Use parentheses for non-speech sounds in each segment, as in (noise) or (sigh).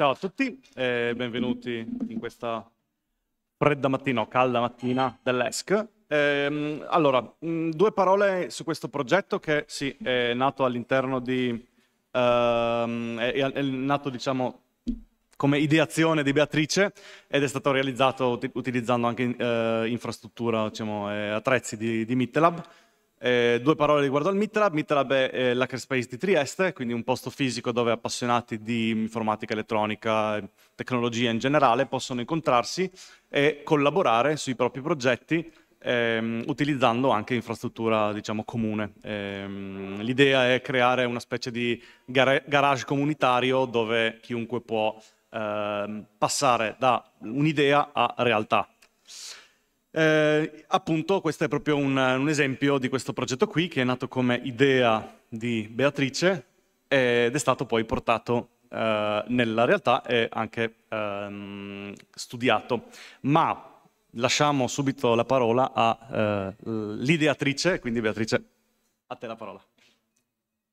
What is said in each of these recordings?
Ciao a tutti e eh, benvenuti in questa fredda mattina o calda mattina dell'ESC. Ehm, allora, mh, mm, due parole su questo progetto che sì, è nato all'interno di... Ehm, è, è, nato, diciamo, come ideazione di Beatrice ed è stato realizzato ut utilizzando anche eh, infrastruttura, diciamo, eh, attrezzi di, di Mittelab. Eh, due parole riguardo al MITLAB. MITLAB è eh, l'hackerspace di Trieste, quindi un posto fisico dove appassionati di informatica elettronica, e tecnologia in generale possono incontrarsi e collaborare sui propri progetti ehm, utilizzando anche infrastruttura diciamo, comune. Ehm, l'idea è creare una specie di gar- garage comunitario dove chiunque può ehm, passare da un'idea a realtà. Eh, appunto questo è proprio un, un, esempio di questo progetto qui che è nato come idea di Beatrice ed è stato poi portato eh, nella realtà e anche ehm, studiato. Ma lasciamo subito la parola all'ideatrice, eh, quindi Beatrice, a te la parola.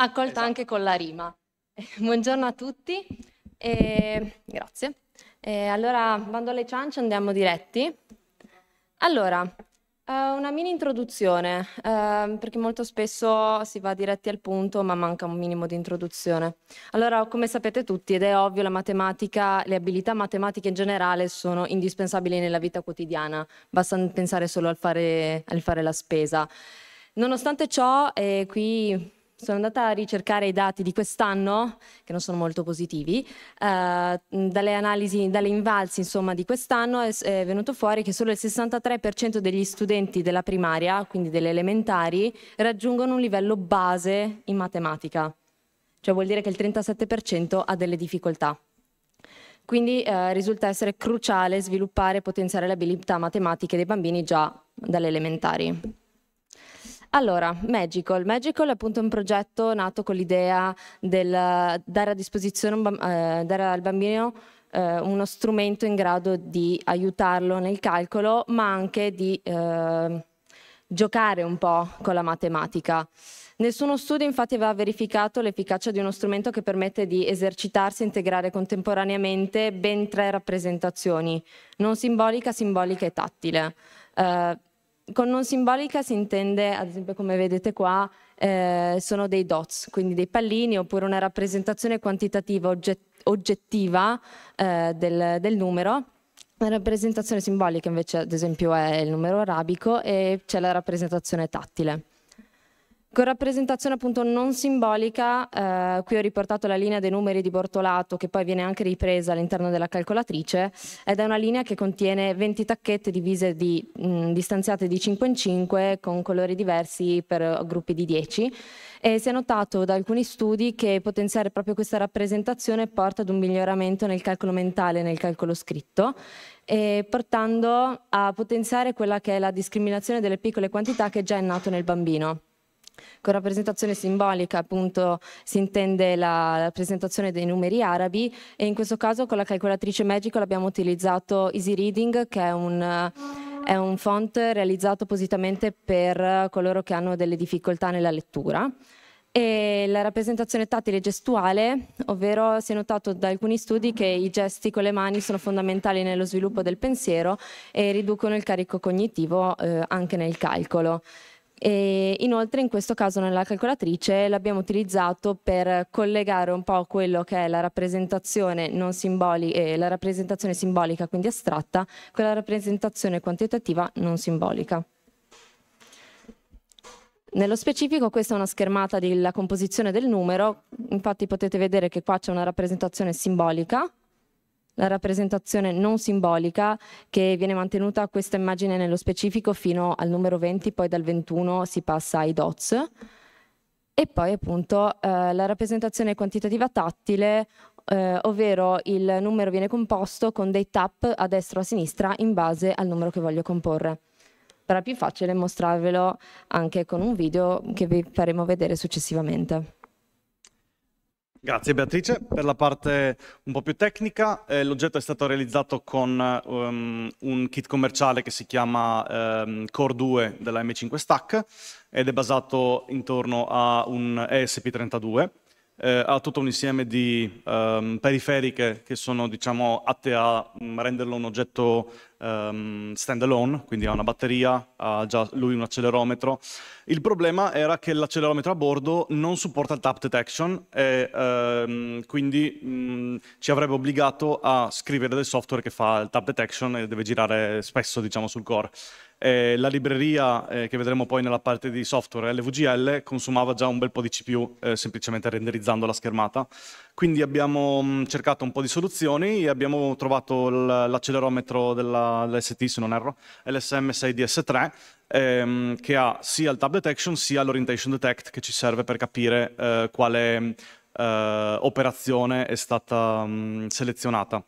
Accolta esatto. anche con la rima. (laughs) Buongiorno a tutti, e... Eh, grazie. E eh, allora, bando alle ciance, andiamo diretti. Allora, eh, una mini introduzione, eh, perché molto spesso si va diretti al punto, ma manca un minimo di introduzione. Allora, come sapete tutti, ed è ovvio, la matematica, le abilità matematiche in generale sono indispensabili nella vita quotidiana, basta pensare solo al fare, al fare la spesa. Nonostante ciò, eh, qui sono andata a ricercare i dati di quest'anno, che non sono molto positivi, eh, dalle analisi, dalle invalsi insomma, di quest'anno è, è, venuto fuori che solo il 63% degli studenti della primaria, quindi delle elementari, raggiungono un livello base in matematica. Cioè vuol dire che il 37% ha delle difficoltà. Quindi eh, risulta essere cruciale sviluppare e potenziare le abilità matematiche dei bambini già dalle elementari. Allora, Magical. Magical è appunto un progetto nato con l'idea di eh, dare a disposizione, eh, dare al bambino eh, uno strumento in grado di aiutarlo nel calcolo, ma anche di eh, giocare un po' con la matematica. Nessuno studio infatti aveva verificato l'efficacia di uno strumento che permette di esercitarsi e integrare contemporaneamente ben tre rappresentazioni, non simbolica, simbolica e tattile. Uh, con non simbolica si intende, ad esempio come vedete qua, eh, sono dei dots, quindi dei pallini oppure una rappresentazione quantitativa ogget oggettiva eh, del, del numero. La rappresentazione simbolica invece ad esempio è il numero arabico e c'è la rappresentazione tattile. Con rappresentazione appunto non simbolica, eh, qui ho riportato la linea dei numeri di Bortolato che poi viene anche ripresa all'interno della calcolatrice ed è una linea che contiene 20 tacchette divise di, mh, distanziate di 5 in 5 con colori diversi per gruppi di 10 e si è notato da alcuni studi che potenziare proprio questa rappresentazione porta ad un miglioramento nel calcolo mentale e nel calcolo scritto e portando a potenziare quella che è la discriminazione delle piccole quantità che già è nato nel bambino. Con rappresentazione simbolica appunto si intende la rappresentazione dei numeri arabi e in questo caso con la calcolatrice Magical abbiamo utilizzato Easy Reading che è un, è un font realizzato appositamente per coloro che hanno delle difficoltà nella lettura. E la rappresentazione tattile e gestuale, ovvero si è notato da alcuni studi che i gesti con le mani sono fondamentali nello sviluppo del pensiero e riducono il carico cognitivo eh, anche nel calcolo. E inoltre in questo caso nella calcolatrice l'abbiamo utilizzato per collegare un po' quello che è la rappresentazione, eh, la rappresentazione simbolica, quindi astratta, con la rappresentazione quantitativa non simbolica. Nello specifico questa è una schermata della composizione del numero, infatti potete vedere che qua c'è una rappresentazione simbolica la rappresentazione non simbolica che viene mantenuta questa immagine nello specifico fino al numero 20, poi dal 21 si passa ai dots. E poi appunto eh, la rappresentazione quantitativa tattile, eh, ovvero il numero viene composto con dei tap a destra o a sinistra in base al numero che voglio comporre. Sarà più facile mostrarvelo anche con un video che vi faremo vedere successivamente. Grazie Beatrice per la parte un po' più tecnica. Eh, l'oggetto è stato realizzato con um, un kit commerciale che si chiama um, Core 2 della M5 Stack ed è basato intorno a un ESP32 eh, ha tutto un insieme di um, periferiche che sono diciamo, atte a mm, renderlo un oggetto um, ehm, stand alone, quindi ha una batteria, ha già lui un accelerometro. Il problema era che l'accelerometro a bordo non supporta il tap detection e ehm, quindi mm, ci avrebbe obbligato a scrivere del software che fa il tap detection e deve girare spesso diciamo, sul core eh, la libreria eh, che vedremo poi nella parte di software LVGL consumava già un bel po' di CPU eh, semplicemente renderizzando la schermata. Quindi abbiamo mh, mm, cercato un po' di soluzioni e abbiamo trovato l'accelerometro dell'ST, se non erro, LSM6DS3, ehm, che ha sia il tab detection sia l'orientation detect che ci serve per capire eh, quale eh, operazione è stata mh, mm, selezionata.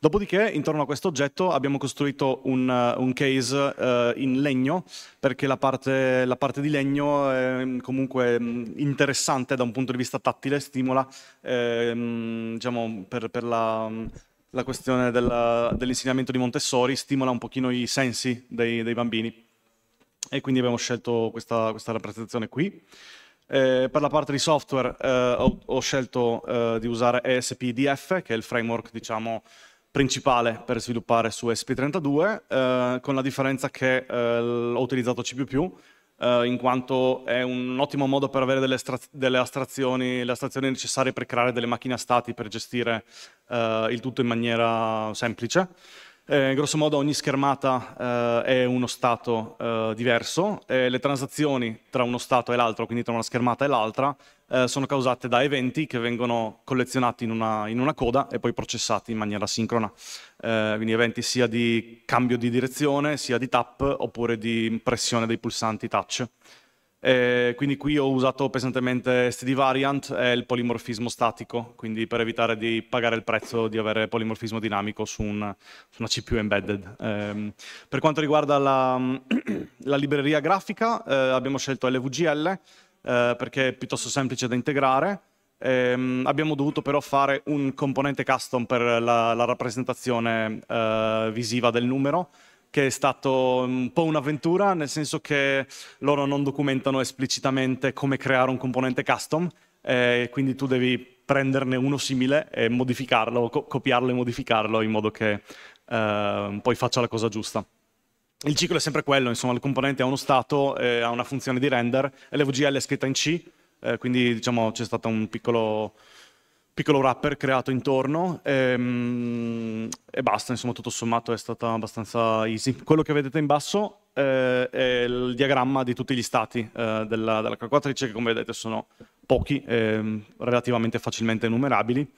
Dopodiché, intorno a questo oggetto abbiamo costruito un, eh, un case eh, in legno, perché la parte, la parte, di legno è mm, comunque mm, interessante da un punto di vista tattile, stimola eh, diciamo, per, per la, mm, la, questione dell'insegnamento di Montessori, stimola un pochino i sensi dei, dei bambini. E quindi abbiamo scelto questa, questa rappresentazione qui. Eh, per la parte di software eh, ho, ho, scelto eh, di usare ESPDF, che è il framework diciamo, principale per sviluppare su SP32, eh, con la differenza che eh, ho utilizzato C++, eh, in quanto è un ottimo modo per avere delle, delle astrazioni, le astrazioni necessarie per creare delle macchine a stati, per gestire eh, il tutto in maniera semplice. Eh, grosso modo ogni schermata eh, è uno stato eh, diverso, le transazioni tra uno stato e l'altro, quindi tra una schermata e l'altra, eh, sono causate da eventi che vengono collezionati in una, in una coda e poi processati in maniera sincrona. Eh, quindi eventi sia di cambio di direzione, sia di tap, oppure di pressione dei pulsanti touch. Eh, quindi qui ho usato pesantemente std variant e il polimorfismo statico, quindi per evitare di pagare il prezzo di avere polimorfismo dinamico su, un, su una CPU embedded. Eh, per quanto riguarda la, (clears throat) la libreria grafica, eh, abbiamo scelto LVGL eh, perché è piuttosto semplice da integrare. Ehm, abbiamo dovuto però fare un componente custom per la, la rappresentazione eh, visiva del numero, che è stato un po' un'avventura, nel senso che loro non documentano esplicitamente come creare un componente custom, eh, quindi tu devi prenderne uno simile e modificarlo, co- copiarlo e modificarlo in modo che eh, poi faccia la cosa giusta. Il ciclo è sempre quello, insomma, il componente ha uno stato, eh, ha una funzione di render, l'EVGL è scritta in C, eh, quindi diciamo c'è stato un piccolo piccolo wrapper creato intorno ehm, e basta, insomma tutto sommato è stato abbastanza easy. Quello che vedete in basso eh, è il diagramma di tutti gli stati eh, della, della, calcolatrice che come vedete sono pochi, ehm, relativamente facilmente enumerabili.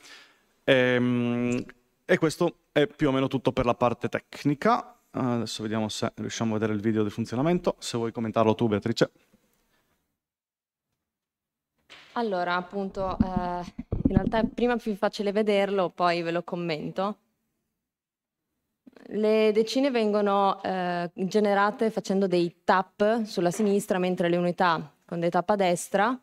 Ehm, e questo è più o meno tutto per la parte tecnica. Adesso vediamo se riusciamo a vedere il video di funzionamento. Se vuoi commentarlo tu, Beatrice. Allora, appunto, eh, in realtà prima è più facile vederlo, poi ve lo commento. Le decine vengono eh, generate facendo dei tap sulla sinistra, mentre le unità con dei tap a destra.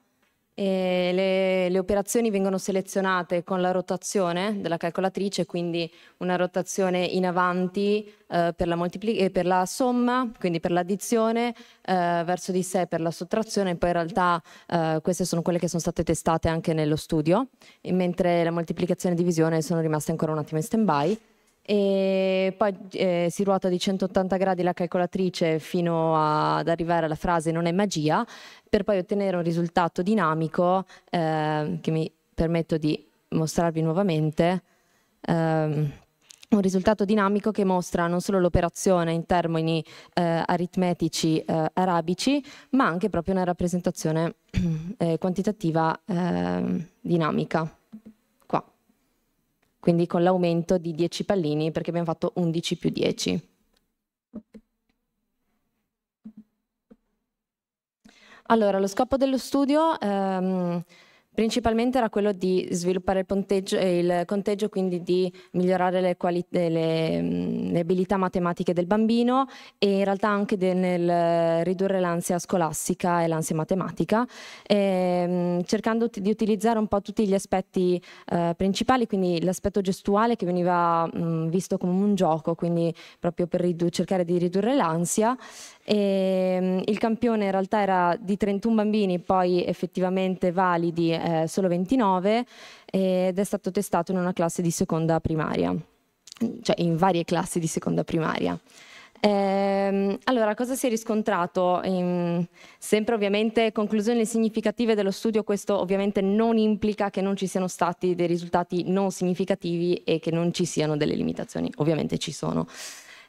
Le, le, operazioni vengono selezionate con la rotazione della calcolatrice, quindi una rotazione in avanti eh, per, la eh, per, la somma, quindi per l'addizione, eh, verso di sé per la sottrazione, poi in realtà eh, queste sono quelle che sono state testate anche nello studio, mentre la moltiplicazione e divisione sono rimaste ancora un attimo in stand-by e poi eh, si ruota di 180 gradi la calcolatrice fino a, ad arrivare alla frase non è magia per poi ottenere un risultato dinamico eh, che mi permetto di mostrarvi nuovamente ehm, un risultato dinamico che mostra non solo l'operazione in termini eh, aritmetici eh, arabici, ma anche proprio una rappresentazione eh, quantitativa ehm, dinamica quindi con l'aumento di 10 pallini perché abbiamo fatto 11 più 10. Allora, lo scopo dello studio ehm, principalmente era quello di sviluppare il, eh, il conteggio, quindi di migliorare le, le, mm, le, abilità matematiche del bambino e in realtà anche nel ridurre l'ansia scolastica e l'ansia matematica, e, ehm, cercando di utilizzare un po' tutti gli aspetti eh, principali, quindi l'aspetto gestuale che veniva mh, mm, visto come un gioco, quindi proprio per cercare di ridurre l'ansia. Ehm, il campione in realtà era di 31 bambini, poi effettivamente validi eh, solo 29 ed è stato testato in una classe di seconda primaria, cioè in varie classi di seconda primaria. Ehm, allora, cosa si è riscontrato? Ehm, sempre ovviamente conclusioni significative dello studio, questo ovviamente non implica che non ci siano stati dei risultati non significativi e che non ci siano delle limitazioni, ovviamente ci sono.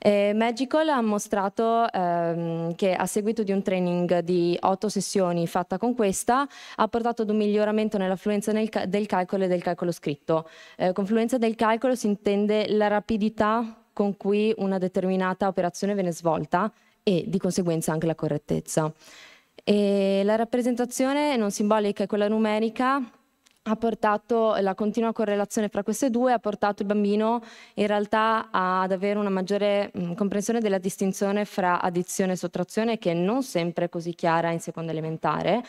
E eh, Magical ha mostrato ehm, che a seguito di un training di otto sessioni fatta con questa ha portato ad un miglioramento nell'affluenza nel ca- del calcolo e del calcolo scritto. Eh, con fluenza del calcolo si intende la rapidità con cui una determinata operazione viene svolta e di conseguenza anche la correttezza. E la rappresentazione non simbolica è quella numerica ha portato la continua correlazione fra queste due ha portato il bambino in realtà ad avere una maggiore mh, comprensione della distinzione fra addizione e sottrazione che non sempre è così chiara in seconda elementare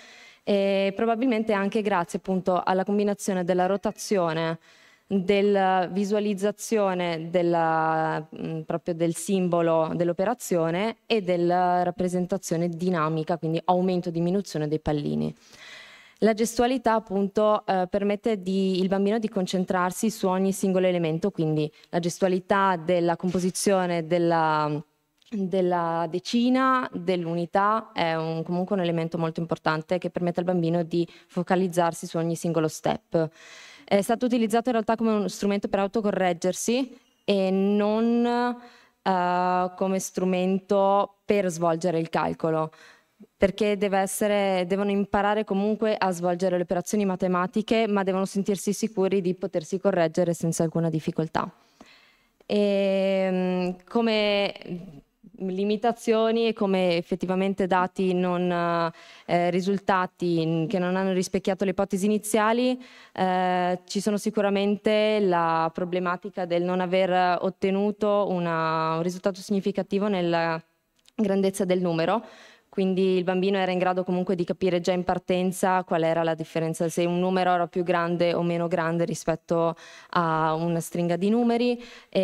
e probabilmente anche grazie appunto alla combinazione della rotazione della visualizzazione della, mh, proprio del simbolo dell'operazione e della rappresentazione dinamica, quindi aumento-diminuzione dei pallini. La gestualità appunto eh, permette di, il bambino di concentrarsi su ogni singolo elemento, quindi la gestualità della composizione della, della decina, dell'unità, è un, comunque un elemento molto importante che permette al bambino di focalizzarsi su ogni singolo step. È stato utilizzato in realtà come uno strumento per autocorreggersi e non uh, come strumento per svolgere il calcolo perché essere, devono imparare comunque a svolgere le operazioni matematiche, ma devono sentirsi sicuri di potersi correggere senza alcuna difficoltà. E, ehm, come limitazioni e come effettivamente dati non eh, risultati che non hanno rispecchiato le ipotesi iniziali, eh, ci sono sicuramente la problematica del non aver ottenuto una, un risultato significativo nella grandezza del numero, quindi il bambino era in grado comunque di capire già in partenza qual era la differenza, se un numero era più grande o meno grande rispetto a una stringa di numeri e,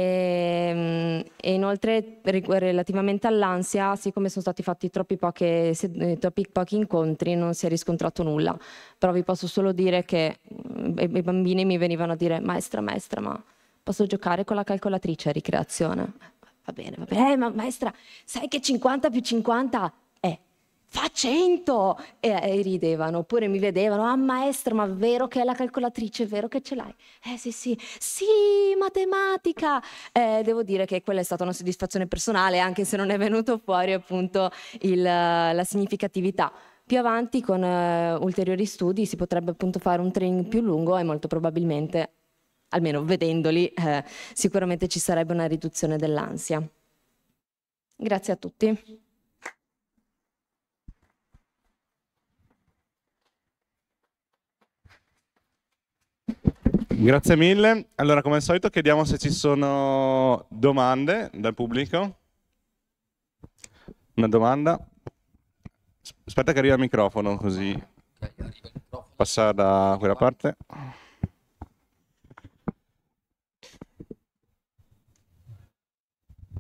ehm, e inoltre relativamente all'ansia, siccome sono stati fatti troppi pochi, eh, troppi pochi incontri non si è riscontrato nulla, però vi posso solo dire che mm, i bambini mi venivano a dire maestra, maestra, ma posso giocare con la calcolatrice a ricreazione? Va bene, va bene, eh, ma maestra, sai che 50 più 50 fa 100! E, e, ridevano, oppure mi vedevano, ah maestro, ma vero che è la calcolatrice, è vero che ce l'hai? Eh sì sì, sì, matematica! Eh, devo dire che quella è stata una soddisfazione personale, anche se non è venuto fuori appunto il, la significatività. Più avanti con uh, ulteriori studi si potrebbe appunto fare un training più lungo e molto probabilmente, almeno vedendoli, eh, sicuramente ci sarebbe una riduzione dell'ansia. Grazie a tutti. Grazie mille. Allora, come al solito, chiediamo se ci sono domande dal pubblico. Una domanda? Aspetta che arriva il microfono, così passa da quella parte.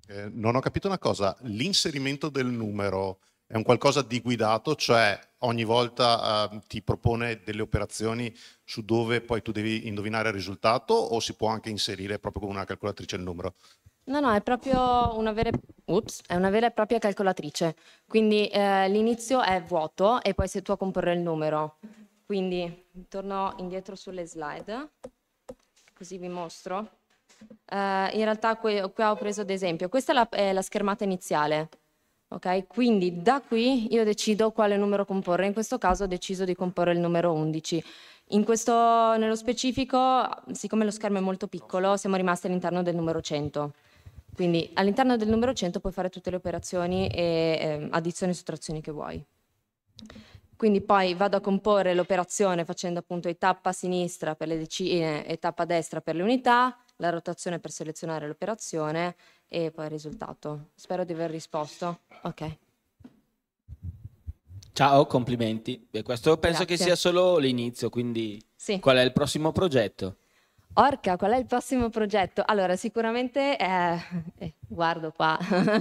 Eh, non ho capito una cosa, l'inserimento del numero è un qualcosa di guidato, cioè ogni volta eh, ti propone delle operazioni su dove poi tu devi indovinare il risultato o si può anche inserire proprio con una calcolatrice il numero? No, no, è proprio una vera, Oops, è una vera e propria calcolatrice. Quindi eh, l'inizio è vuoto e poi sei tu a comporre il numero. Quindi torno indietro sulle slide, così vi mostro. Eh, in realtà qui, qui ho preso ad esempio, questa è la, è la schermata iniziale Okay? Quindi da qui io decido quale numero comporre, in questo caso ho deciso di comporre il numero 11. Questo, nello specifico, siccome lo schermo è molto piccolo, siamo rimasti all'interno del numero 100. Quindi all'interno del numero 100 puoi fare tutte le operazioni e eh, addizioni e sottrazioni che vuoi. Quindi poi vado a comporre l'operazione facendo appunto i tappa a sinistra per le decine e tappa a destra per le unità, la rotazione per selezionare l'operazione e poi il risultato. Spero di aver risposto. Ok. Ciao, complimenti. E questo penso Grazie. che sia solo l'inizio, quindi sì. qual è il prossimo progetto? Orca, qual è il prossimo progetto? Allora, sicuramente eh, eh, guardo qua, (laughs)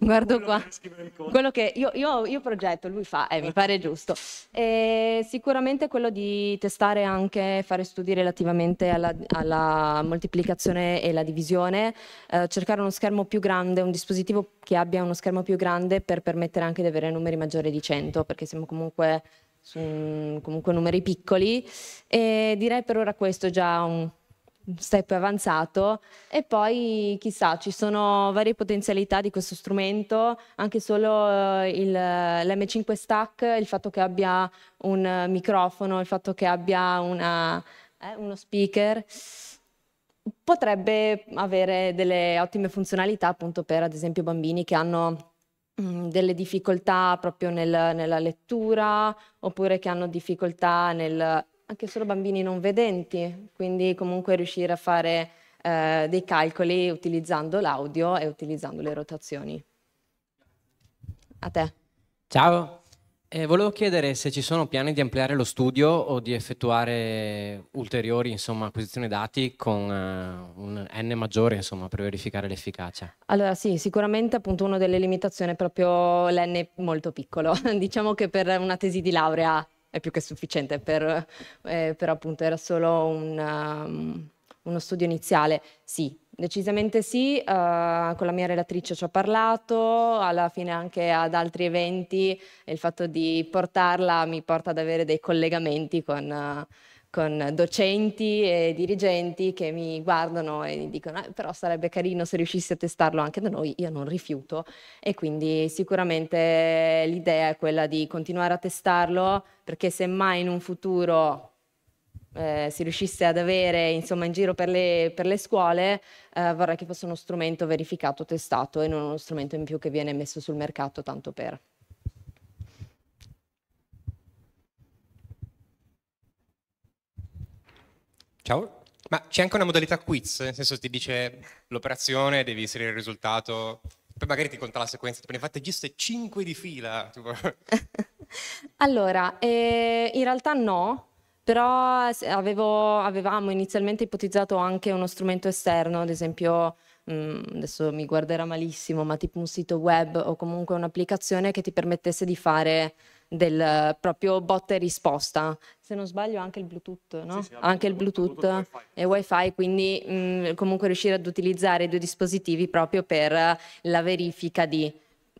guardo quello qua, che quello che io, io, io, progetto, lui fa, eh, mi pare giusto. E sicuramente quello di testare anche, fare studi relativamente alla, alla moltiplicazione e la divisione, eh, cercare uno schermo più grande, un dispositivo che abbia uno schermo più grande per permettere anche di avere numeri maggiori di 100, perché siamo comunque su comunque numeri piccoli e direi per ora questo è già un step avanzato e poi chissà ci sono varie potenzialità di questo strumento anche solo eh, il, l'M5 Stack il fatto che abbia un eh, microfono il fatto che abbia una, eh, uno speaker potrebbe avere delle ottime funzionalità appunto per ad esempio bambini che hanno mm, delle difficoltà proprio nel, nella lettura oppure che hanno difficoltà nel anche solo bambini non vedenti, quindi comunque riuscire a fare eh, dei calcoli utilizzando l'audio e utilizzando le rotazioni. A te. Ciao, eh, volevo chiedere se ci sono piani di ampliare lo studio o di effettuare ulteriori insomma, acquisizioni dati con eh, un N maggiore insomma, per verificare l'efficacia. Allora sì, sicuramente appunto una delle limitazioni è proprio l'N molto piccolo. (laughs) diciamo che per una tesi di laurea è più che sufficiente per, eh, per appunto era solo una, um, uno studio iniziale. Sì, decisamente sì, uh, con la mia relatrice ci ho parlato, alla fine anche ad altri eventi e il fatto di portarla mi porta ad avere dei collegamenti con... Uh, con docenti e dirigenti che mi guardano e mi dicono eh, però sarebbe carino se riuscissi a testarlo anche da noi, io non rifiuto e quindi sicuramente l'idea è quella di continuare a testarlo perché semmai in un futuro eh, si riuscisse ad avere insomma in giro per le, per le scuole eh, vorrei che fosse uno strumento verificato, testato e non uno strumento in più che viene messo sul mercato tanto per. Ciao. Ma c'è anche una modalità quiz, nel senso ti dice l'operazione, devi inserire il risultato, poi magari ti conta la sequenza, ne fate giuste 5 di fila. (laughs) allora, eh, in realtà no, però avevo, avevamo inizialmente ipotizzato anche uno strumento esterno, ad esempio, mh, mm, adesso mi guarderà malissimo, ma tipo un sito web o comunque un'applicazione che ti permettesse di fare del eh, proprio botta e risposta. Se non sbaglio anche il Bluetooth, no? Sì, sì, anche il Bluetooth, Bluetooth e Wi-Fi, quindi mh, mm, comunque riuscire ad utilizzare i due dispositivi proprio per eh, la verifica di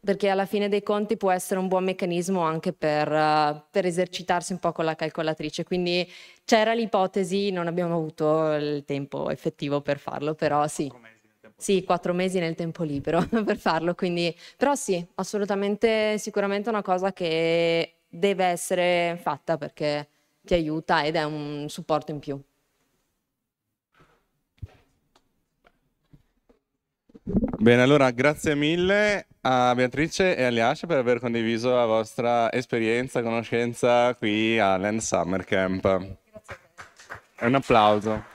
perché alla fine dei conti può essere un buon meccanismo anche per, uh, per esercitarsi un po' con la calcolatrice. Quindi c'era l'ipotesi, non abbiamo avuto il tempo effettivo per farlo, però sì. Come sì, quattro mesi nel tempo libero (laughs) per farlo, quindi però sì, assolutamente, sicuramente una cosa che deve essere fatta perché ti aiuta ed è un supporto in più. Bene, allora grazie mille a Beatrice e a Liascia per aver condiviso la vostra esperienza, conoscenza qui a Summer Camp. Grazie Un applauso.